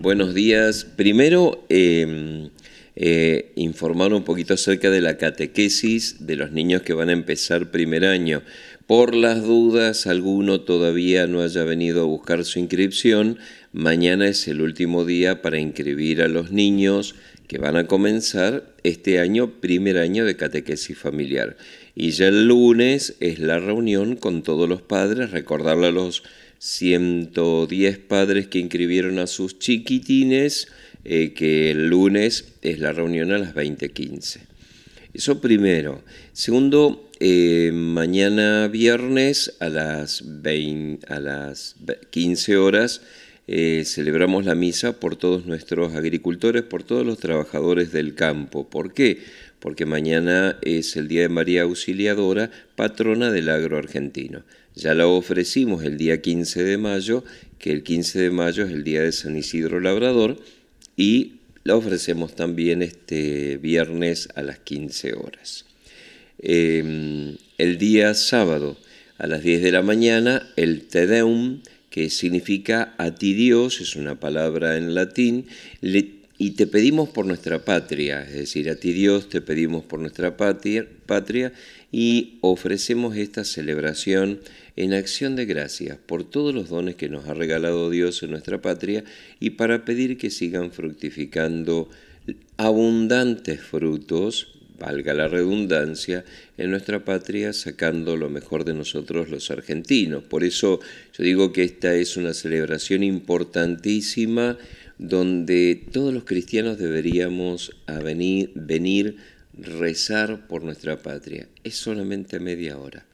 buenos días. Primero, em, eh, informar un poquito acerca de la catequesis de los niños que van a empezar primer año. Por las dudas, alguno todavía no haya venido a buscar su inscripción, mañana es el último día para inscribir a los niños que van a comenzar este año, primer año de catequesis familiar. Y ya el lunes es la reunión con todos los padres, recordarle a los 110 padres que inscribieron a sus chiquitines, eh, que el lunes es la reunión a las 20.15. Eso primero. Segundo, eh, mañana viernes a las, 15 horas eh, celebramos la misa por todos nuestros agricultores, por todos los trabajadores del campo. ¿Por qué? Porque mañana es el Día de María Auxiliadora, patrona del agro argentino. Ya la ofrecimos el día 15 de mayo, que el 15 de mayo es el día de San Isidro Labrador, y la ofrecemos también este viernes a las 15 horas. Em, el día sábado a las 10 de la mañana, el Te Deum, que significa a ti Dios, es una palabra en latín, y te pedimos por nuestra patria, es decir, a ti Dios te pedimos por nuestra patria y ofrecemos esta celebración en acción de gracias por todos los dones que nos ha regalado Dios en nuestra patria y para pedir que sigan fructificando abundantes frutos valga la redundancia, en nuestra patria sacando lo mejor de nosotros los argentinos. Por eso yo digo que esta es una celebración importantísima donde todos los cristianos deberíamos venir rezar por nuestra patria. Es solamente media hora.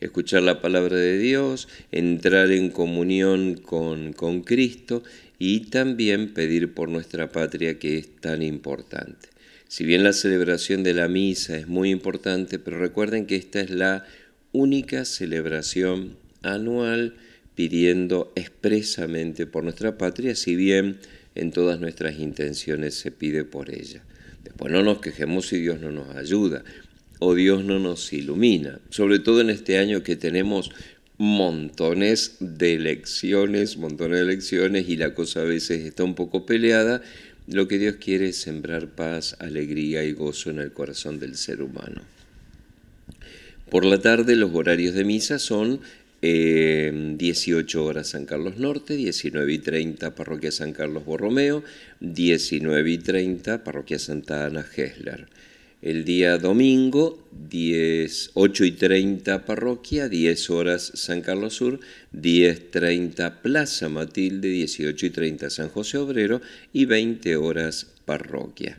Escuchar la palabra de Dios, entrar en comunión con, con Cristo y también pedir por nuestra patria que es tan importante. Si bien la celebración de la misa es muy importante, pero recuerden que esta es la única celebración anual pidiendo expresamente por nuestra patria, si bien en todas nuestras intenciones se pide por ella. Después pues no nos quejemos si Dios no nos ayuda o Dios no nos ilumina, sobre todo en este año que tenemos montones de lecciones, montones de lecciones y la cosa a veces está un poco peleada, lo que Dios quiere es sembrar paz, alegría y gozo en el corazón del ser humano. Por la tarde los horarios de misa son 18 horas San Carlos Norte, 19 y 30 Parroquia San Carlos Borromeo, 19 y 30 Parroquia Santa Ana Gessler. El día domingo, 10, 8 y 30 Parroquia, 10 horas San Carlos Sur, 10 30 Plaza Matilde, 18 y 30 San José Obrero y 20 horas Parroquia.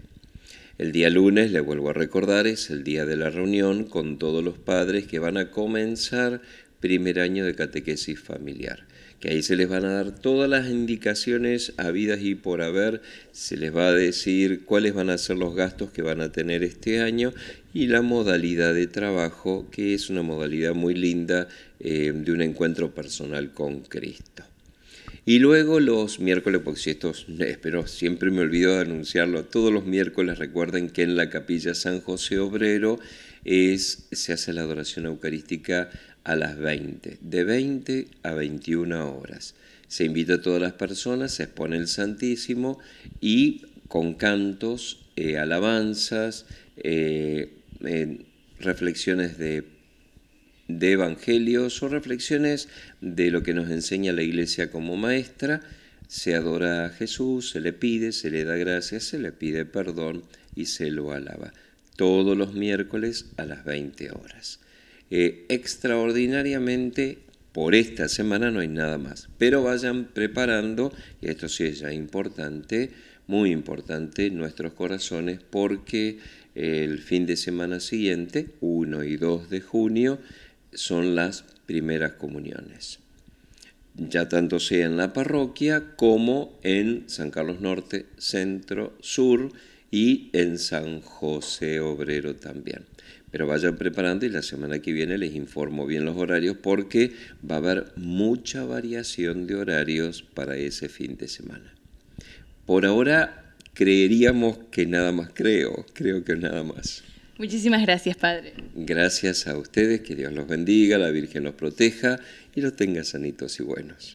El día lunes, le vuelvo a recordar, es el día de la reunión con todos los padres que van a comenzar primer año de catequesis familiar, que ahí se les van a dar todas las indicaciones habidas y por haber, se les va a decir cuáles van a ser los gastos que van a tener este año y la modalidad de trabajo, que es una modalidad muy linda eh, de un encuentro personal con Cristo. Y luego los miércoles, porque si es, espero, eh, siempre me olvido de anunciarlo, todos los miércoles recuerden que en la capilla San José Obrero es, se hace la adoración eucarística a las 20, de 20 a 21 horas. Se invita a todas las personas, se expone el Santísimo y con cantos, eh, alabanzas, eh, reflexiones de, de evangelios o reflexiones de lo que nos enseña la iglesia como maestra. Se adora a Jesús, se le pide, se le da gracias, se le pide perdón y se lo alaba. Todos los miércoles a las 20 horas. Eh, extraordinariamente por esta semana no hay nada más. Pero vayan preparando, y esto sí es ya importante, muy importante, nuestros corazones porque eh, el fin de semana siguiente, 1 y 2 de junio, son las primeras comuniones. Ya tanto sea en la parroquia como en San Carlos Norte, Centro, Sur y en San José Obrero también. Pero vayan preparando y la semana que viene les informo bien los horarios porque va a haber mucha variación de horarios para ese fin de semana. Por ahora creeríamos que nada más creo, creo que nada más. Muchísimas gracias, Padre. Gracias a ustedes, que Dios los bendiga, la Virgen los proteja y los tenga sanitos y buenos.